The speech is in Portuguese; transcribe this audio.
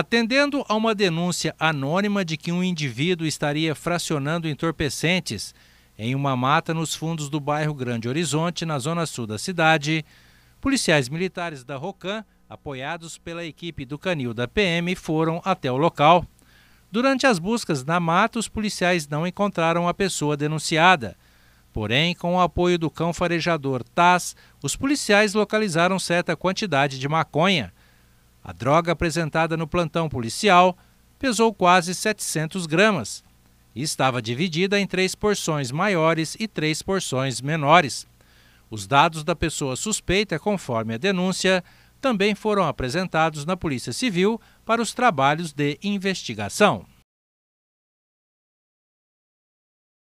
Atendendo a uma denúncia anônima de que um indivíduo estaria fracionando entorpecentes em uma mata nos fundos do bairro Grande Horizonte, na zona sul da cidade, policiais militares da Rocam, apoiados pela equipe do canil da PM, foram até o local. Durante as buscas na mata, os policiais não encontraram a pessoa denunciada. Porém, com o apoio do cão farejador Taz, os policiais localizaram certa quantidade de maconha a droga apresentada no plantão policial pesou quase 700 gramas e estava dividida em três porções maiores e três porções menores. Os dados da pessoa suspeita, conforme a denúncia, também foram apresentados na Polícia Civil para os trabalhos de investigação.